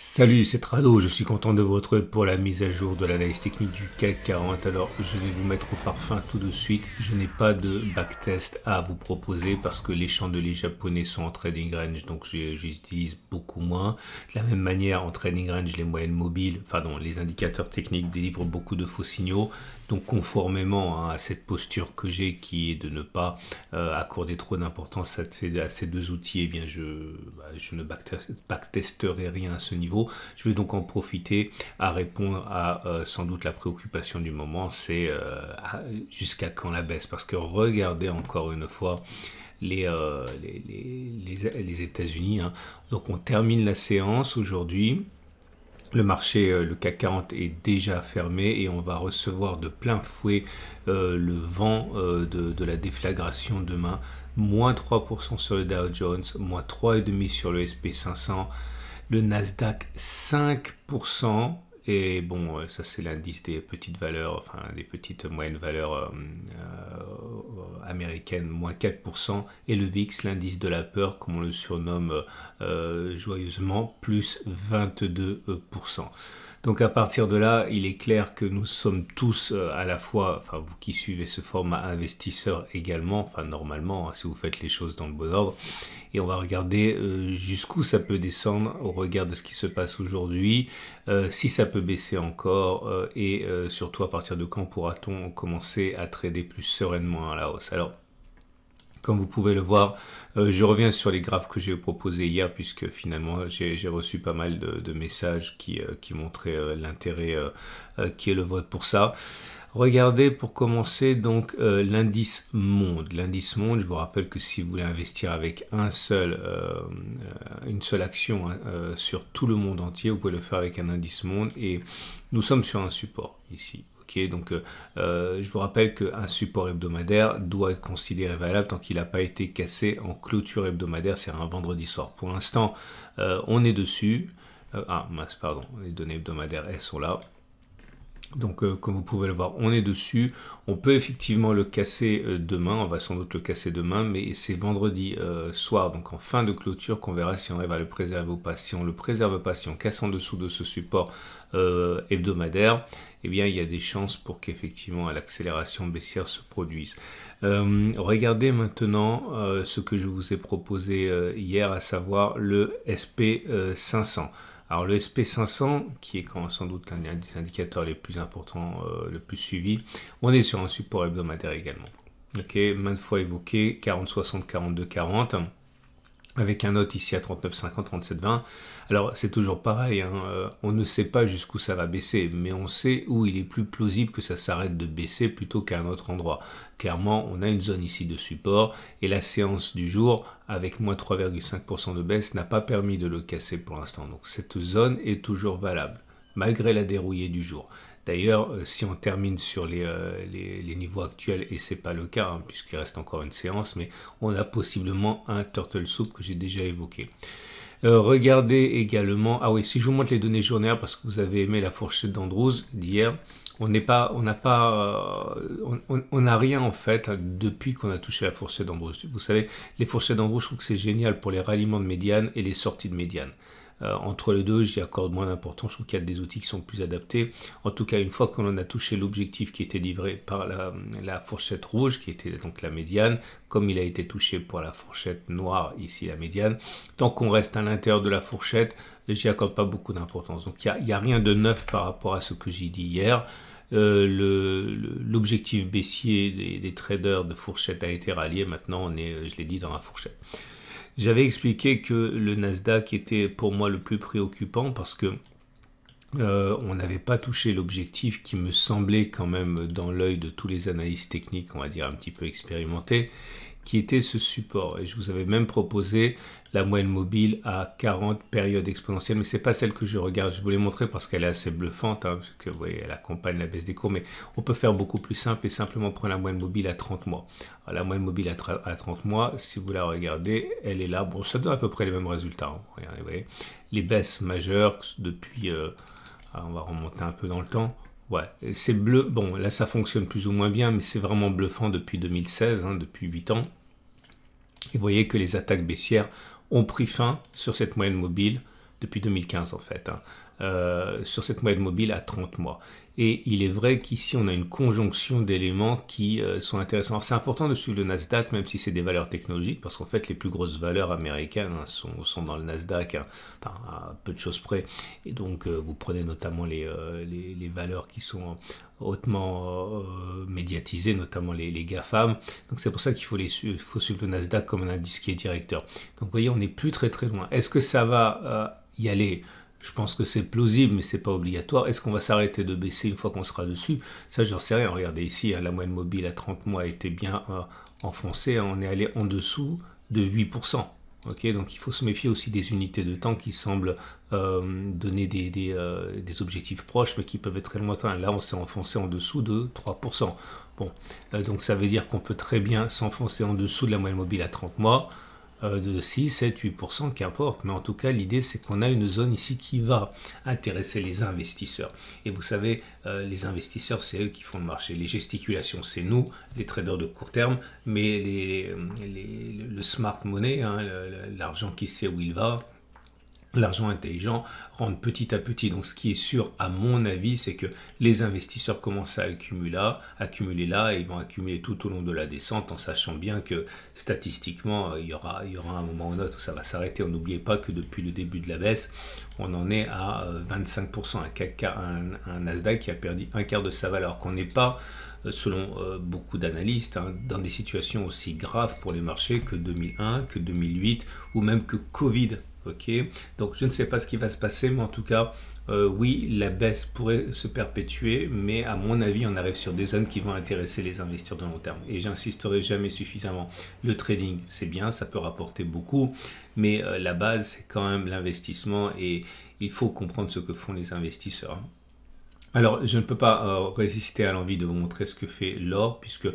Salut, c'est Trado, je suis content de votre retrouver pour la mise à jour de l'analyse technique du CAC 40. Alors, je vais vous mettre au parfum tout de suite. Je n'ai pas de backtest à vous proposer parce que les chandeliers japonais sont en trading range, donc j'utilise beaucoup moins. De la même manière, en trading range, les moyennes mobiles, pardon, les indicateurs techniques délivrent beaucoup de faux signaux. Donc conformément hein, à cette posture que j'ai qui est de ne pas euh, accorder trop d'importance à, ces deux outils, eh bien je, bah, ne backtesterai rien à ce niveau. Je vais donc en profiter à répondre à euh, sans doute la préoccupation du moment, c'est euh, jusqu'à quand la baisse Parce que regardez encore une fois les, États-Unis. Hein. Donc on termine la séance aujourd'hui. Le marché, euh, le CAC 40 est déjà fermé et on va recevoir de plein fouet euh, le vent euh, de, de, la déflagration demain. Moins 3% sur le Dow Jones, moins 3,5% sur le SP500, le Nasdaq 5%. Et bon, euh, ça c'est l'indice des petites valeurs, enfin des petites moyennes valeurs euh, euh, américaines, moins 4%. Et le VIX, l'indice de la peur, comme on le surnomme joyeusement, plus 22%. Donc à partir de là, il est clair que nous sommes tous euh, à la fois, enfin vous qui suivez ce format investisseur également, enfin normalement hein, si vous faites les choses dans le bon ordre, et on va regarder euh, jusqu'où ça peut descendre au regard de ce qui se passe aujourd'hui, euh, si ça peut baisser encore, et surtout à partir de quand pourra-t-on commencer à trader plus sereinement à la hausse. Alors comme vous pouvez le voir, euh, je reviens sur les graphes que j'ai proposé hier puisque finalement j'ai reçu pas mal de, messages qui, euh, montraient euh, l'intérêt qui est le vote pour ça. Regardez pour commencer donc l'indice monde. L'indice monde, je vous rappelle que si vous voulez investir avec un seul, une seule action hein, sur tout le monde entier, vous pouvez le faire avec un indice monde et nous sommes sur un support ici donc, euh, euh, je vous rappelle qu'un support hebdomadaire doit être considéré valable tant qu'il n'a pas été cassé en clôture hebdomadaire, c'est un vendredi soir. Pour l'instant, euh, on est dessus. ah pardon, les données hebdomadaires, elles sont là. Donc euh, comme vous pouvez le voir, on est dessus. On peut effectivement le casser euh, demain, on va sans doute le casser demain, mais c'est vendredi euh, soir, donc en fin de clôture, qu'on verra si on va le préserver ou pas. Si on le préserve pas, si on casse en dessous de ce support hebdomadaire, eh bien il y a des chances pour qu'effectivement l'accélération baissière se produise. regardez maintenant ce que je vous ai proposé hier, à savoir le SP500. Alors le SP500, qui est sans doute l'un des indicateurs les plus importants, euh, le plus suivi, on est sur un support hebdomadaire également. Ok, maintes fois évoqué, 40, 60, 42, 40 avec un note ici à 39,50, 37,20. Alors c'est toujours pareil, hein, euh, on ne sait pas jusqu'où ça va baisser, mais on sait où il est plus plausible que ça s'arrête de baisser plutôt qu'à un autre endroit. Clairement, on a une zone ici de support et la séance du jour avec moins 3,5% de baisse n'a pas permis de le casser pour l'instant. Donc cette zone est toujours valable malgré la dérouillée du jour. D'ailleurs, euh, si on termine sur euh, les, niveaux actuels, et c'est pas le cas, hein, puisqu'il reste encore une séance, mais on a possiblement un turtle soup que j'ai déjà évoqué. Euh, regardez également, ah oui, si je vous montre les données journalières parce que vous avez aimé la fourchette d'Andrews d'hier, on n'est pas, on n'a pas, on n'a rien en fait depuis qu'on a touché la fourchette d'Andrews. Vous savez, les fourchettes d'Andrews, je trouve que c'est génial pour les ralliements de médiane et les sorties de médiane. Euh, entre les deux, j'y accorde moins d'importance. Je trouve qu'il y a des outils qui sont plus adaptés. En tout cas, une fois qu'on a touché l'objectif qui était livré par la, fourchette rouge, qui était donc la médiane, comme il a été touché pour la fourchette noire, ici la médiane, tant qu'on reste à l'intérieur de la fourchette, j'y accorde pas beaucoup d'importance. Donc il n'y a, rien de neuf par rapport à ce que j'ai dit hier. Euh, l'objectif baissier des, des, traders de fourchette a été rallié. Maintenant, on est, je l'ai dit, dans la fourchette. J'avais expliqué que le Nasdaq était pour moi le plus préoccupant parce que euh, on n'avait pas touché l'objectif qui me semblait quand même dans l'œil de tous les analystes techniques, on va dire un petit peu expérimentés, qui était ce support. Et je vous avais même proposé la moyenne mobile à 40 périodes exponentielles, mais c'est pas celle que je regarde. Je voulais montrer parce qu'elle est assez bluffante, hein, parce que vous voyez, elle accompagne la baisse des cours, mais on peut faire beaucoup plus simple et simplement prendre la moyenne mobile à 30 mois. la moyenne mobile à, à, 30 mois, si vous la regardez, elle est là. Bon, ça donne à peu près les mêmes résultats. Hein. Regardez, vous voyez, les baisses majeures depuis... Euh, ah, on va remonter un peu dans le temps. Ouais, c'est bleu. Bon, là, ça fonctionne plus ou moins bien, mais c'est vraiment bluffant depuis 2016, hein, depuis 8 ans. Et vous voyez que les attaques baissières ont pris fin sur cette moyenne mobile depuis 2015 en fait. Hein. Euh, sur cette moyenne mobile à 30 mois. Et il est vrai qu'ici, on a une conjonction d'éléments qui euh, sont intéressants. C'est important de suivre le Nasdaq, même si c'est des valeurs technologiques, parce qu'en fait, les plus grosses valeurs américaines hein, sont, dans le Nasdaq, hein, à peu de choses près. Et donc, euh, vous prenez notamment les, valeurs qui sont hautement médiatisées, notamment les, GAFAM. Donc, c'est pour ça qu'il faut, faut suivre le Nasdaq comme un indice qui est directeur. Donc, vous voyez, on n'est plus très très loin. Est-ce que ça va y aller je pense que c'est plausible, mais c'est pas obligatoire. Est-ce qu'on va s'arrêter de baisser une fois qu'on sera dessus Ça, j'en sais rien. Regardez ici, la moyenne mobile à 30 mois a été bien euh, enfoncée. On est allé en dessous de 8%. donc il faut se méfier aussi des unités de temps qui semblent euh, donner euh, des, objectifs proches mais qui peuvent être très lointains. Là on s'est enfoncé en dessous de 3%. Bon, donc ça veut dire qu'on peut très bien s'enfoncer en dessous de la moyenne mobile à 30 mois. Euh, de 6, 7, 8%, qu'importe. Mais en tout cas, l'idée, c'est qu'on a une zone ici qui va intéresser les investisseurs. Et vous savez, euh, les investisseurs, c'est eux qui font le marché. Les gesticulations, c'est nous, les traders de court terme, mais le smart money, hein, l'argent qui sait où il va, l'argent intelligent rentre petit à petit. Donc ce qui est sûr, à mon avis, c'est que les investisseurs commencent à accumuler là, là, et ils vont accumuler tout au long de la descente en sachant bien que statistiquement, euh, il y aura, il y aura un moment ou un autre où ça va s'arrêter. On n'oublie pas que depuis le début de la baisse, on en est à 25%, euh, un, un, Nasdaq qui a perdu un quart de sa valeur, qu'on n'est pas euh, selon beaucoup d'analystes, hein, dans des situations aussi graves pour les marchés que 2001, que 2008 ou même que Covid. Ok, donc je ne sais pas ce qui va se passer, mais en tout cas, euh, oui, la baisse pourrait se perpétuer, mais à mon avis, on arrive sur des zones qui vont intéresser les investisseurs de long terme. Et j'insisterai jamais suffisamment. Le trading, c'est bien, ça peut rapporter beaucoup, mais euh, la base, c'est quand même l'investissement et il faut comprendre ce que font les investisseurs. Alors, je ne peux pas euh, résister à l'envie de vous montrer ce que fait l'or, puisque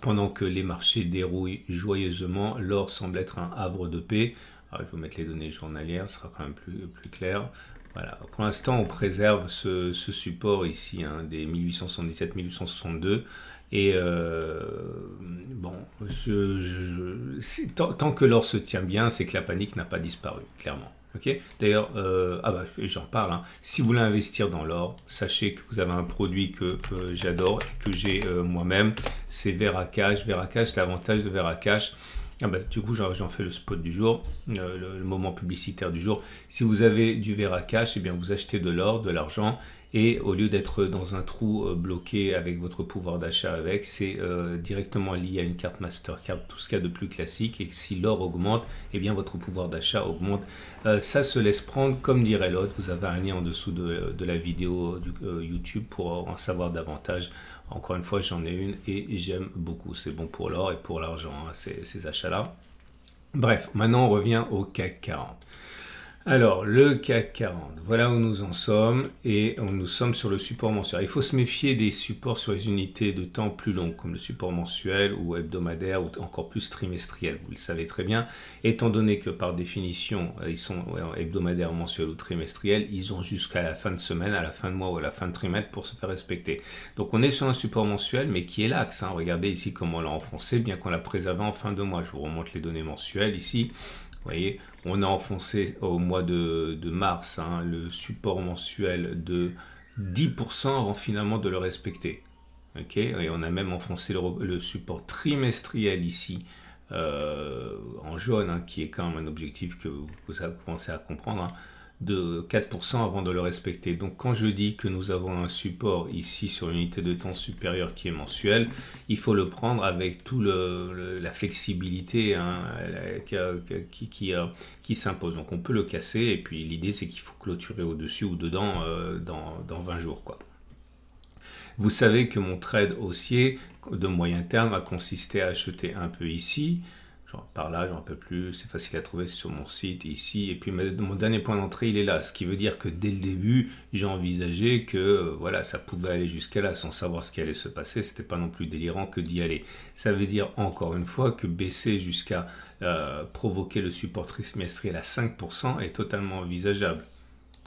pendant que les marchés dérouillent joyeusement, l'or semble être un havre de paix je vais vous mettre les données journalières, ce sera quand même plus, clair. Voilà. Pour l'instant, on préserve ce, support ici, hein, des 1877-1862. Et euh, bon, je, tant, que l'or se tient bien, c'est que la panique n'a pas disparu, clairement. Ok. D'ailleurs, euh, ah bah, j'en parle, hein. si vous voulez investir dans l'or, sachez que vous avez un produit que euh, j'adore et que j'ai moi-même, c'est Veracash. Veracash, l'avantage de Veracash, ah bah, du coup, j'en fais le spot du jour, euh, le, moment publicitaire du jour. Si vous avez du verre cash, eh bien, vous achetez de l'or, de l'argent, et au lieu d'être dans un trou euh, bloqué avec votre pouvoir d'achat avec, c'est euh, directement lié à une carte Mastercard, tout ce qu'il y a de plus classique. Et si l'or augmente, eh bien votre pouvoir d'achat augmente. Euh, ça se laisse prendre, comme dirait l'autre. Vous avez un lien en dessous de, la vidéo du, YouTube pour en savoir davantage. Encore une fois, j'en ai une et j'aime beaucoup. C'est bon pour l'or et pour l'argent, hein, ces achats-là. Bref, maintenant on revient au CAC 40. Alors, le CAC 40, voilà où nous en sommes et nous sommes sur le support mensuel. Il faut se méfier des supports sur les unités de temps plus longues comme le support mensuel ou hebdomadaire ou encore plus trimestriel, vous le savez très bien. Étant donné que par définition, euh, ils sont hebdomadaires, mensuels ou trimestriels, ils ont jusqu'à la fin de semaine, à la fin de mois ou à la fin de trimestre pour se faire respecter. Donc on est sur un support mensuel mais qui est l'axe. Hein. Regardez ici comment on l'a enfoncé, bien qu'on l'a préservé en fin de mois. Je vous remonte les données mensuelles ici voyez, on a enfoncé au mois de, mars hein, le support mensuel de 10% avant finalement de le respecter. et on a même enfoncé le, support trimestriel ici euh, en jaune, hein, qui est quand même un objectif que vous, commencez à comprendre. Hein de 4% avant de le respecter. Donc quand je dis que nous avons un support ici sur l'unité de temps supérieure qui est mensuelle, il faut le prendre avec toute la flexibilité hein, euh, qui, s'impose. Donc on peut le casser et puis l'idée c'est qu'il faut clôturer au-dessus ou dedans euh, dans, dans 20 jours. quoi. Vous savez que mon trade haussier de moyen terme a consisté à acheter un peu ici, par là, j'en peux plus, c'est facile à trouver sur mon site, ici, et puis mon dernier point d'entrée, il est là, ce qui veut dire que dès le début, j'ai envisagé que euh, voilà, ça pouvait aller jusqu'à là sans savoir ce qui allait se passer, c'était pas non plus délirant que d'y aller. Ça veut dire encore une fois que baisser jusqu'à euh, provoquer le support trimestriel à 5% est totalement envisageable.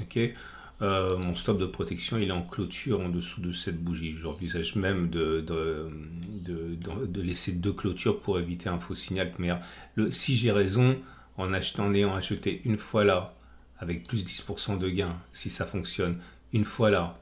ok euh, mon stop de protection il est en clôture en dessous de cette bougie. J'envisage même de, de, laisser deux clôtures pour éviter un faux signal. Mais euh, le, si j'ai raison, en, achetant, en ayant acheté une fois là, avec plus 10% de gain, si ça fonctionne, une fois là,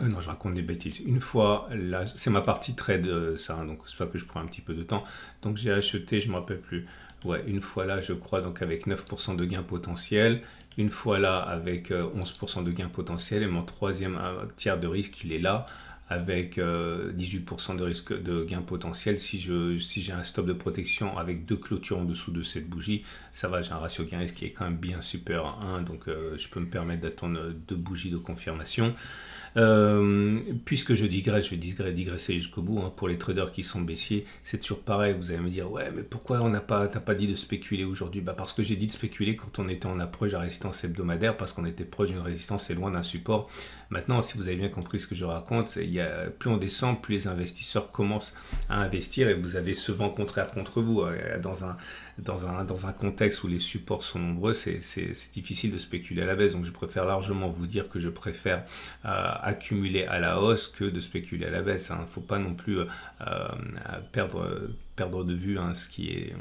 euh, non, je raconte des bêtises. Une fois, là, c'est ma partie trade, ça, hein, donc c'est pas que je prends un petit peu de temps. Donc j'ai acheté, je ne me rappelle plus, Ouais, une fois là, je crois, donc avec 9% de gain potentiel. Une fois là, avec 11% euh, de gain potentiel. Et mon troisième euh, tiers de risque, il est là, avec 18% euh, de risque de gain potentiel. Si j'ai si un stop de protection avec deux clôtures en dessous de cette bougie, ça va, j'ai un ratio gain-risque qui est quand même bien super à 1. Donc, je peux me permettre d'attendre deux bougies de confirmation. Euh, puisque je digresse, je digresse, digresser jusqu'au bout, hein, pour les traders qui sont baissiers, c'est toujours pareil, vous allez me dire, ouais, mais pourquoi on n'a pas, pas dit de spéculer aujourd'hui bah Parce que j'ai dit de spéculer quand on était en approche à résistance hebdomadaire, parce qu'on était proche d'une résistance et loin d'un support. Maintenant, si vous avez bien compris ce que je raconte, il y a, plus on descend, plus les investisseurs commencent à investir et vous avez ce vent contraire contre vous. Hein. Dans un, dans un, dans un contexte où les supports sont nombreux, c'est difficile de spéculer à la baisse. Donc je préfère largement vous dire que je préfère... Euh, accumuler à la hausse que de spéculer à la baisse. Il hein. ne faut pas non plus euh, euh, perdre perdre de vue hein, ce, qui est,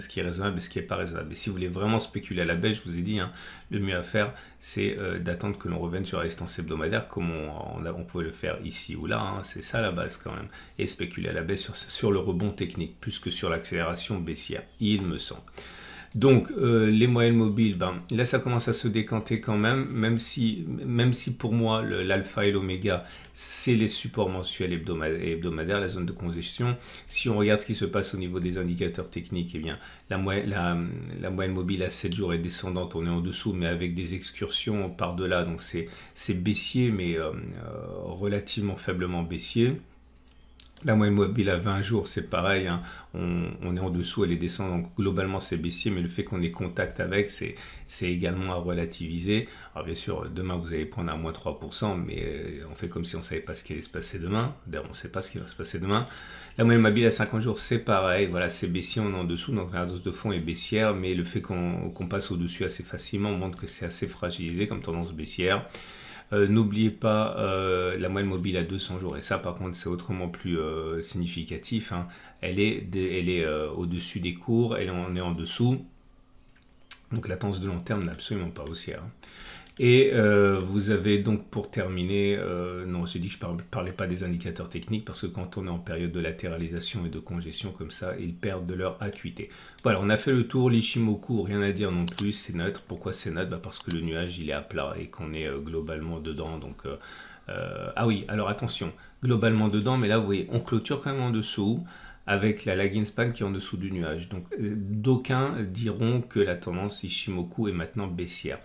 ce qui est raisonnable et ce qui n'est pas raisonnable. Et si vous voulez vraiment spéculer à la baisse, je vous ai dit, hein, le mieux à faire, c'est euh, d'attendre que l'on revienne sur la résistance hebdomadaire, comme on, pouvait le faire ici ou là, c'est ça la base quand même, et spéculer à la baisse sur, sur le rebond technique, plus que sur l'accélération baissière, il me semble. Donc euh, les moyennes mobiles, ben, là ça commence à se décanter quand même, même si, même si pour moi l'alpha et l'oméga, c'est les supports mensuels et hebdomadaires, la zone de congestion. Si on regarde ce qui se passe au niveau des indicateurs techniques, et eh bien la, moyenne mobile à 7 jours est descendante, on est en dessous, mais avec des excursions par-delà, donc c'est baissier, mais euh, euh, relativement faiblement baissier. La moyenne mobile à 20 jours, c'est pareil. Hein. On, est en dessous, elle est descendante. Donc globalement, c'est baissier, mais le fait qu'on ait contact avec, c'est, également à relativiser. Alors bien sûr, demain, vous allez prendre à moins 3%, mais euh, on fait comme si on ne savait pas ce qui allait se passer demain. D'ailleurs, on ne sait pas ce qui va se passer demain. La moyenne mobile à 50 jours, c'est pareil. Voilà, c'est baissier, on est en dessous. Donc la dose de fond est baissière, mais le fait qu'on, qu'on passe au-dessus assez facilement montre que c'est assez fragilisé comme tendance baissière. Euh, n'oubliez pas euh, la moelle mobile à 200 jours, et ça par contre c'est autrement plus euh, significatif. Hein. Elle est, elle est au-dessus des cours, elle en est en dessous. Donc la latence de long terme n'est absolument pas haussière. Et euh, vous avez donc pour terminer, euh, non, j'ai dit que je ne parlais pas des indicateurs techniques parce que quand on est en période de latéralisation et de congestion comme ça, ils perdent de leur acuité. Voilà, on a fait le tour, l'Ishimoku, rien à dire non plus, c'est neutre. Pourquoi c'est neutre bah, Parce que le nuage il est à plat et qu'on est euh, globalement dedans. Donc, euh, ah oui, alors attention, globalement dedans, mais là vous voyez, on clôture quand même en dessous avec la lagging span qui est en dessous du nuage. Donc euh, d'aucuns diront que la tendance Ishimoku est maintenant baissière.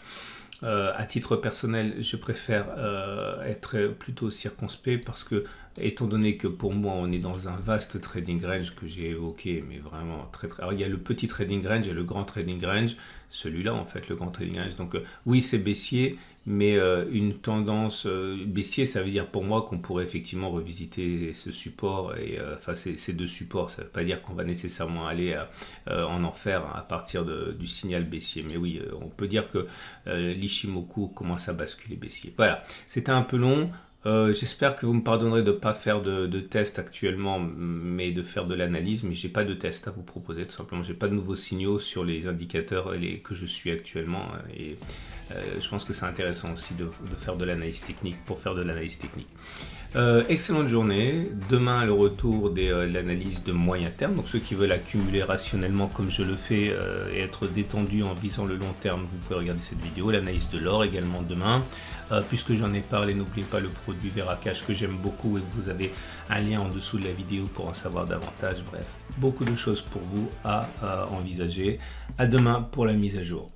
Euh, à titre personnel, je préfère euh, être plutôt circonspect parce que, étant donné que pour moi, on est dans un vaste trading range que j'ai évoqué, mais vraiment très très. Alors, il y a le petit trading range et le grand trading range, celui-là en fait, le grand trading range. Donc, euh, oui, c'est baissier, mais euh, une tendance euh, baissière, baissier, ça veut dire pour moi qu'on pourrait effectivement revisiter ce support, et, euh, enfin ces, deux supports, ça ne veut pas dire qu'on va nécessairement aller en enfer à partir du signal baissier, mais oui, on peut dire que l'Ishimoku commence à basculer baissier. Voilà, c'était un peu long, euh, j'espère que vous me pardonnerez de ne pas faire de, test actuellement, mais de faire de l'analyse. Mais j'ai pas de test à vous proposer, tout simplement. J'ai pas de nouveaux signaux sur les indicateurs les, que je suis actuellement. Et euh, je pense que c'est intéressant aussi de, faire de l'analyse technique pour faire de l'analyse technique. Euh, excellente journée. Demain, le retour de l'analyse de moyen terme. Donc ceux qui veulent accumuler rationnellement comme je le fais et être détendu en visant le long terme, vous pouvez regarder cette vidéo. L'analyse de l'or également demain. puisque j'en ai parlé, n'oubliez pas le produit du que j'aime beaucoup et que vous avez un lien en dessous de la vidéo pour en savoir davantage. Bref, beaucoup de choses pour vous à, à euh, envisager. À demain pour la mise à jour.